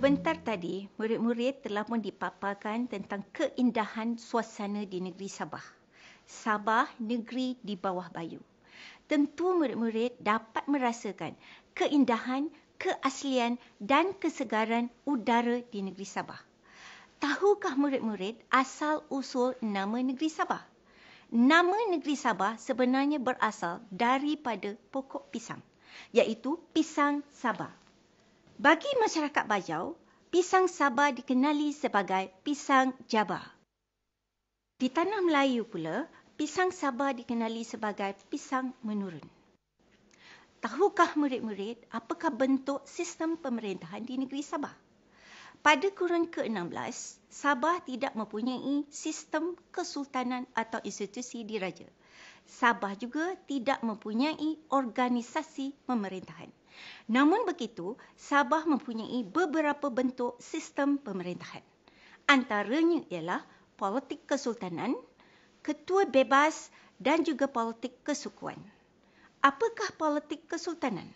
Sebentar tadi, murid-murid telah pun dipaparkan tentang keindahan suasana di negeri Sabah. Sabah, negeri di bawah bayu. Tentu murid-murid dapat merasakan keindahan, keaslian dan kesegaran udara di negeri Sabah. Tahukah murid-murid asal-usul nama negeri Sabah? Nama negeri Sabah sebenarnya berasal daripada pokok pisang, iaitu pisang Sabah. Bagi masyarakat Bajau, pisang Sabah dikenali sebagai pisang Jabah. Di tanah Melayu pula, pisang Sabah dikenali sebagai pisang menurun. Tahukah murid-murid apakah bentuk sistem pemerintahan di negeri Sabah? Pada kurun ke-16, Sabah tidak mempunyai sistem kesultanan atau institusi diraja. Sabah juga tidak mempunyai organisasi pemerintahan. Namun begitu, Sabah mempunyai beberapa bentuk sistem pemerintahan. Antaranya ialah politik kesultanan, ketua bebas dan juga politik kesukuan. Apakah politik kesultanan?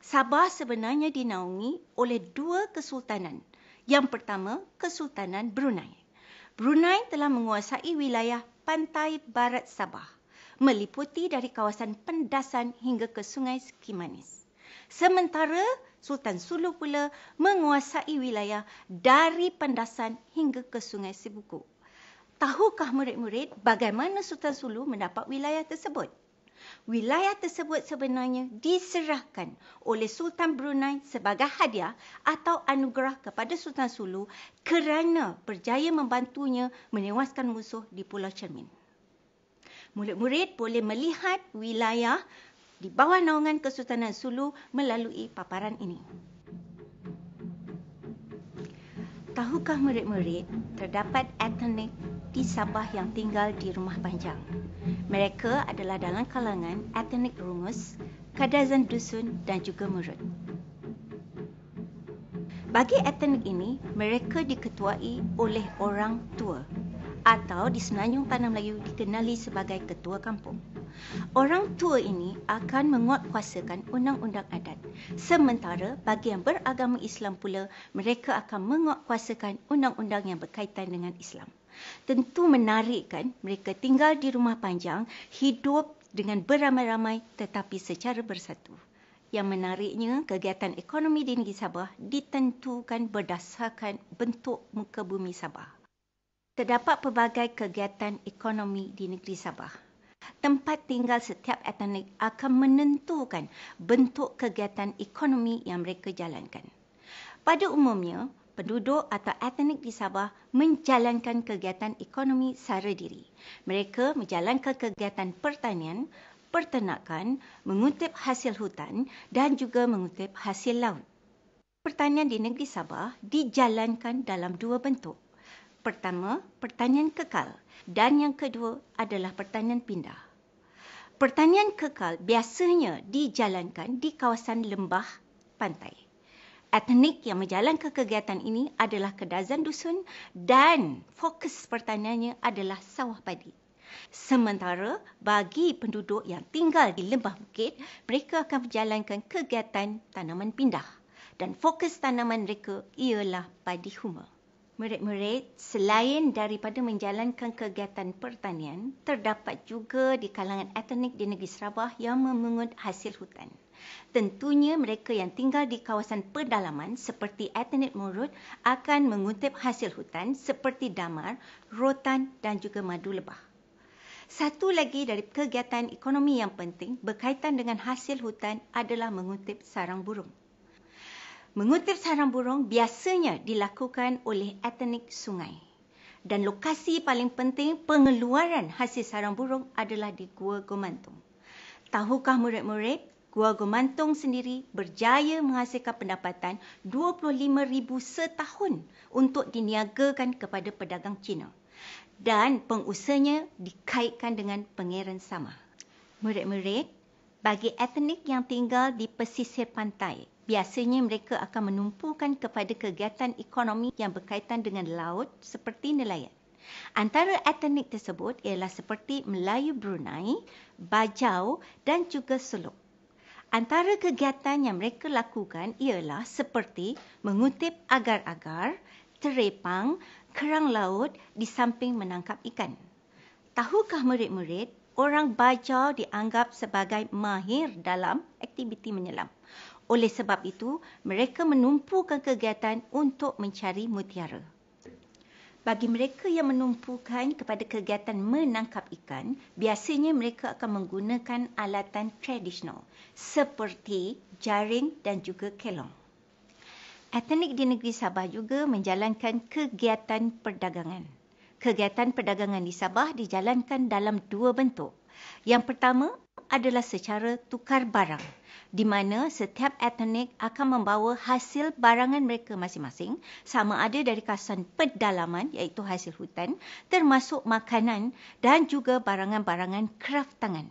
Sabah sebenarnya dinaungi oleh dua kesultanan. Yang pertama, Kesultanan Brunei. Brunei telah menguasai wilayah pantai barat Sabah, meliputi dari kawasan Pendasan hingga ke Sungai Skimanis. Sementara Sultan Sulu pula menguasai wilayah dari Pandasan hingga ke Sungai Sibukuk. Tahukah murid-murid bagaimana Sultan Sulu mendapat wilayah tersebut? Wilayah tersebut sebenarnya diserahkan oleh Sultan Brunei sebagai hadiah atau anugerah kepada Sultan Sulu kerana berjaya membantunya menewaskan musuh di Pulau Cermin. Murid-murid boleh melihat wilayah di bawah naungan Kesultanan Sulu melalui paparan ini. Tahukah murid-murid, terdapat etnik di Sabah yang tinggal di rumah panjang. Mereka adalah dalam kalangan etnik rungus, kadazan dusun dan juga murid. Bagi etnik ini, mereka diketuai oleh orang tua atau di Senanyung Tanah Melayu dikenali sebagai ketua kampung. Orang tua ini akan menguatkuasakan undang-undang adat. Sementara bagi yang beragama Islam pula, mereka akan menguatkuasakan undang-undang yang berkaitan dengan Islam. Tentu menarik kan mereka tinggal di rumah panjang, hidup dengan beramai-ramai tetapi secara bersatu. Yang menariknya, kegiatan ekonomi di negeri Sabah ditentukan berdasarkan bentuk muka bumi Sabah. Terdapat pelbagai kegiatan ekonomi di negeri Sabah. Tempat tinggal setiap etnik akan menentukan bentuk kegiatan ekonomi yang mereka jalankan. Pada umumnya, penduduk atau etnik di Sabah menjalankan kegiatan ekonomi secara diri. Mereka menjalankan kegiatan pertanian, pertanakan, mengutip hasil hutan dan juga mengutip hasil laut. Pertanian di negeri Sabah dijalankan dalam dua bentuk, pertama pertanyaan kekal dan yang kedua adalah pertanyaan pindah. Pertanyaan kekal biasanya dijalankan di kawasan lembah pantai. Etnik yang menjalankan kegiatan ini adalah kedazan dusun dan fokus pertaniannya adalah sawah padi. Sementara bagi penduduk yang tinggal di lembah bukit, mereka akan menjalankan kegiatan tanaman pindah dan fokus tanaman mereka ialah padi huma. Murid-murid, selain daripada menjalankan kegiatan pertanian, terdapat juga di kalangan etnik di negeri Sarawak yang memungut hasil hutan. Tentunya mereka yang tinggal di kawasan pedalaman seperti etnik Murut akan mengutip hasil hutan seperti damar, rotan dan juga madu lebah. Satu lagi dari kegiatan ekonomi yang penting berkaitan dengan hasil hutan adalah mengutip sarang burung. Mengutip sarang burung biasanya dilakukan oleh etnik sungai. Dan lokasi paling penting pengeluaran hasil sarang burung adalah di Gua Gomantung. Tahukah murid-murid, Gua Gomantung sendiri berjaya menghasilkan pendapatan 25,000 setahun untuk diniagakan kepada pedagang Cina. Dan pengusahanya dikaitkan dengan pangeran Sama. Murid-murid, bagi etnik yang tinggal di pesisir pantai, Biasanya mereka akan menumpukan kepada kegiatan ekonomi yang berkaitan dengan laut seperti nelayan. Antara etnik tersebut ialah seperti Melayu Brunei, Bajau dan juga Suluk. Antara kegiatan yang mereka lakukan ialah seperti mengutip agar-agar, terepang, kerang laut di samping menangkap ikan. Tahukah murid-murid, orang Bajau dianggap sebagai mahir dalam aktiviti menyelam. Oleh sebab itu, mereka menumpukan kegiatan untuk mencari mutiara. Bagi mereka yang menumpukan kepada kegiatan menangkap ikan, biasanya mereka akan menggunakan alatan tradisional seperti jaring dan juga kelong. Etnik di negeri Sabah juga menjalankan kegiatan perdagangan. Kegiatan perdagangan di Sabah dijalankan dalam dua bentuk. Yang pertama adalah secara tukar barang di mana setiap etnik akan membawa hasil barangan mereka masing-masing sama ada dari kawasan pedalaman iaitu hasil hutan termasuk makanan dan juga barangan-barangan kraf tangan.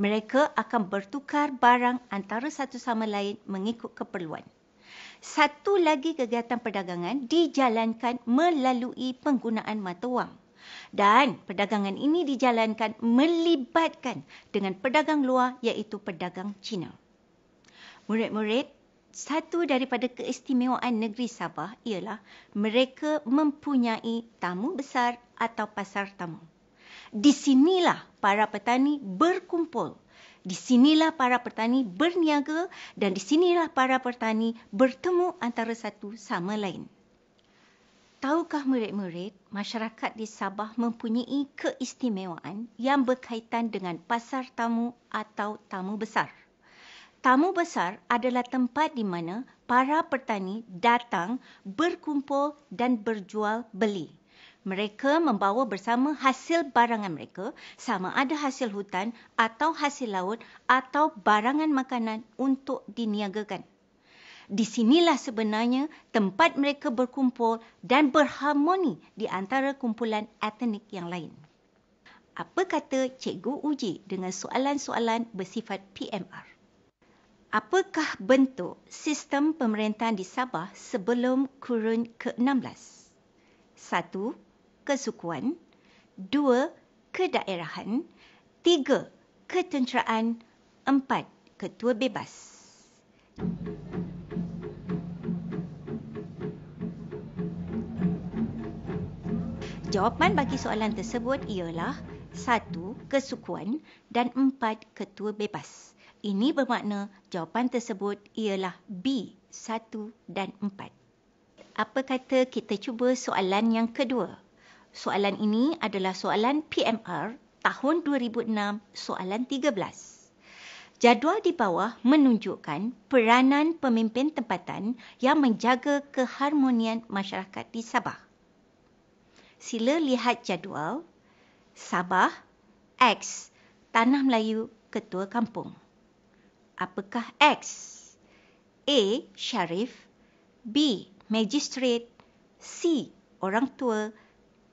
Mereka akan bertukar barang antara satu sama lain mengikut keperluan. Satu lagi kegiatan perdagangan dijalankan melalui penggunaan mata wang dan perdagangan ini dijalankan melibatkan dengan pedagang luar iaitu pedagang China. Murid-murid, satu daripada keistimewaan negeri Sabah ialah mereka mempunyai tamu besar atau pasar tamu. Di sinilah para petani berkumpul. Di sinilah para petani berniaga dan di sinilah para petani bertemu antara satu sama lain. Tahukah murid-murid, masyarakat di Sabah mempunyai keistimewaan yang berkaitan dengan pasar tamu atau tamu besar. Tamu besar adalah tempat di mana para petani datang berkumpul dan berjual beli. Mereka membawa bersama hasil barangan mereka, sama ada hasil hutan atau hasil laut atau barangan makanan untuk diniagakan di sinilah sebenarnya tempat mereka berkumpul dan berharmoni di antara kumpulan etnik yang lain. Apa kata cikgu uji dengan soalan-soalan bersifat PMR? Apakah bentuk sistem pemerintahan di Sabah sebelum kurun ke-16? 1. Kesukuan 2. Kedaerahan 3. Ketenteraan 4. Ketua Bebas Jawapan bagi soalan tersebut ialah satu, kesukuan dan empat, ketua bebas. Ini bermakna jawapan tersebut ialah B, satu dan empat. Apa kata kita cuba soalan yang kedua? Soalan ini adalah soalan PMR tahun 2006, soalan 13. Jadual di bawah menunjukkan peranan pemimpin tempatan yang menjaga keharmonian masyarakat di Sabah sila lihat jadual Sabah X Tanah Melayu Ketua Kampung. Apakah X? A. Syarif B. Magistrate C. Orang Tua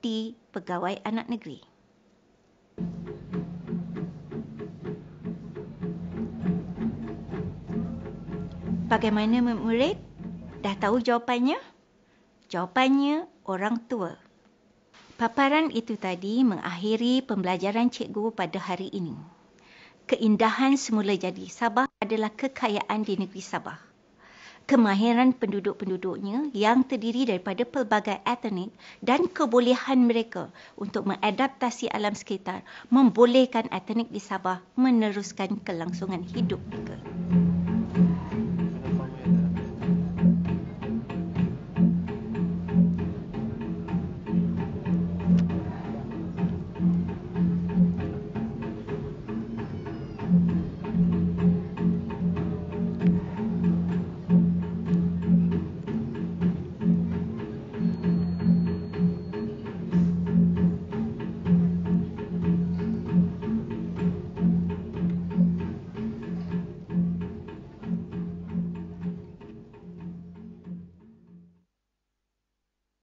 D. Pegawai Anak Negeri Bagaimana murid? Dah tahu jawapannya? Jawapannya orang tua. Paparan itu tadi mengakhiri pembelajaran cikgu pada hari ini. Keindahan semula jadi Sabah adalah kekayaan di negeri Sabah. Kemahiran penduduk-penduduknya yang terdiri daripada pelbagai etnik dan kebolehan mereka untuk mengadaptasi alam sekitar membolehkan etnik di Sabah meneruskan kelangsungan hidup mereka.